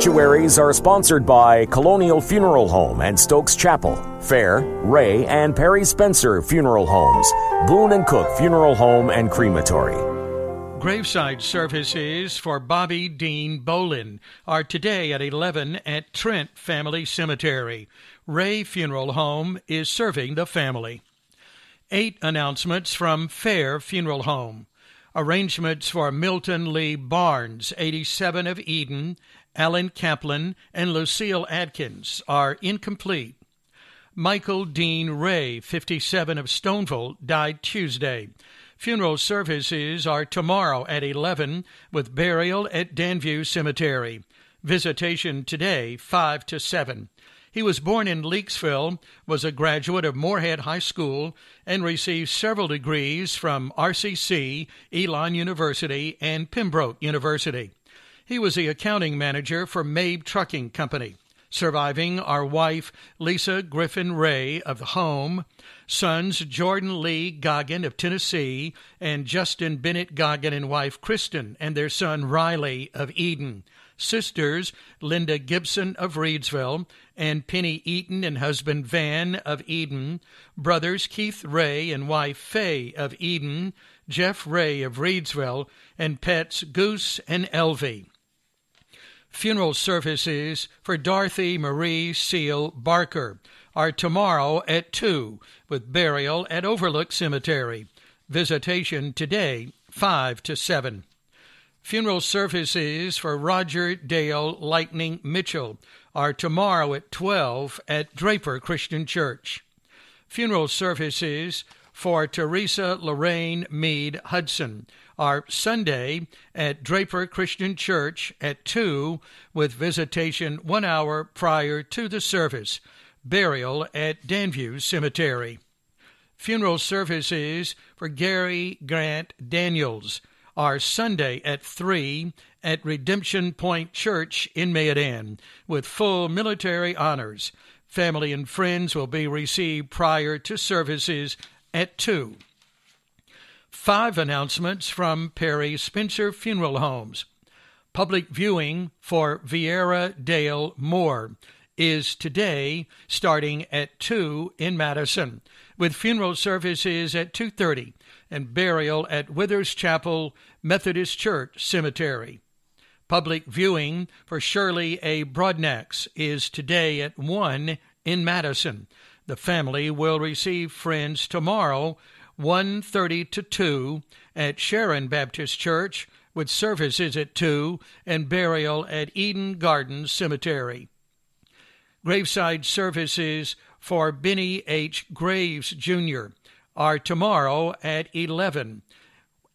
obituaries are sponsored by Colonial Funeral Home and Stokes Chapel, Fair, Ray, and Perry Spencer Funeral Homes, Boone and Cook Funeral Home and Crematory. Graveside services for Bobby Dean Bolin are today at 11 at Trent Family Cemetery. Ray Funeral Home is serving the family. Eight announcements from Fair Funeral Home. Arrangements for Milton Lee Barnes, 87 of Eden, Alan Kaplan, and Lucille Adkins are incomplete. Michael Dean Ray, 57 of Stoneville, died Tuesday. Funeral services are tomorrow at 11 with burial at Danview Cemetery. Visitation today 5 to 7. He was born in Leakesville, was a graduate of Moorhead High School, and received several degrees from RCC, Elon University, and Pembroke University. He was the accounting manager for Mabe Trucking Company. Surviving are wife Lisa Griffin Ray of the home, sons Jordan Lee Goggin of Tennessee, and Justin Bennett Goggin and wife Kristen, and their son Riley of Eden sisters Linda Gibson of Reedsville and Penny Eaton and husband Van of Eden, brothers Keith Ray and wife Fay of Eden, Jeff Ray of Reedsville, and pets Goose and Elvie funeral services for Dorothy Marie Seal Barker are tomorrow at 2 with burial at Overlook Cemetery. Visitation today 5 to 7. Funeral services for Roger Dale Lightning Mitchell are tomorrow at 12 at Draper Christian Church. Funeral services for Teresa Lorraine Mead Hudson are Sunday at Draper Christian Church at 2 with visitation one hour prior to the service. Burial at Danview Cemetery. Funeral services for Gary Grant Daniels are Sunday at 3 at Redemption Point Church in Mayadan with full military honors. Family and friends will be received prior to services at 2. Five announcements from Perry Spencer Funeral Homes. Public viewing for Vieira Dale Moore is today starting at 2 in Madison with funeral services at 2:30 and burial at Withers Chapel Methodist Church Cemetery. Public viewing for Shirley A. Broadnax is today at 1 in Madison. The family will receive friends tomorrow 1:30 to 2 at Sharon Baptist Church with services at 2 and burial at Eden Gardens Cemetery graveside services for Benny H. Graves Jr. are tomorrow at 11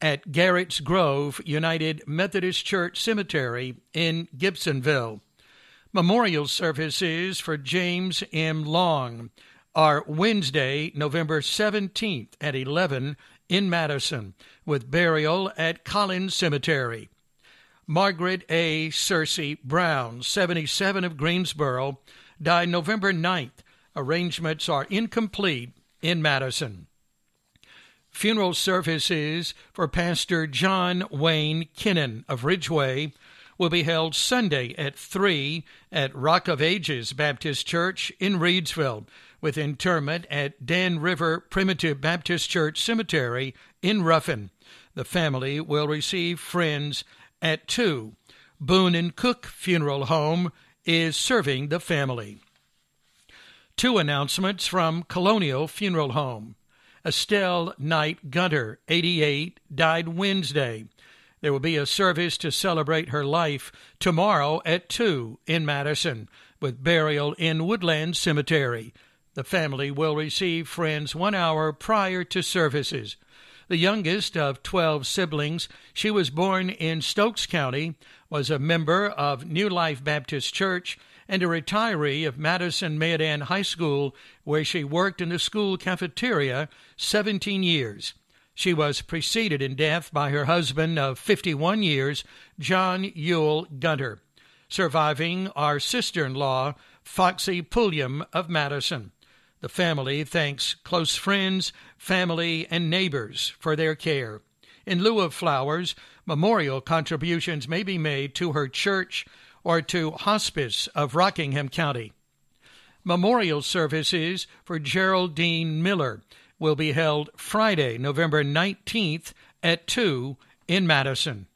at Garrett's Grove United Methodist Church Cemetery in Gibsonville. Memorial services for James M. Long are Wednesday, November 17th at 11 in Madison, with burial at Collins Cemetery. Margaret A. Searcy Brown, 77 of Greensboro, died November 9th. Arrangements are incomplete in Madison. Funeral services for Pastor John Wayne Kinnan of Ridgeway will be held Sunday at 3 at Rock of Ages Baptist Church in Reedsville, with interment at Dan River Primitive Baptist Church Cemetery in Ruffin. The family will receive friends at 2. Boone and Cook Funeral Home is serving the family. Two announcements from Colonial Funeral Home. Estelle Knight Gunter, 88, died Wednesday. There will be a service to celebrate her life tomorrow at 2 in Madison with burial in Woodland Cemetery. The family will receive friends one hour prior to services. The youngest of 12 siblings, she was born in Stokes County, was a member of New Life Baptist Church, and a retiree of Madison Meadan High School, where she worked in the school cafeteria 17 years. She was preceded in death by her husband of 51 years, John Yule Gunter. Surviving are sister in law, Foxy Pulliam of Madison. The family thanks close friends, family, and neighbors for their care. In lieu of flowers, memorial contributions may be made to her church or to Hospice of Rockingham County. Memorial services for Geraldine Miller will be held Friday, November 19th at 2 in Madison.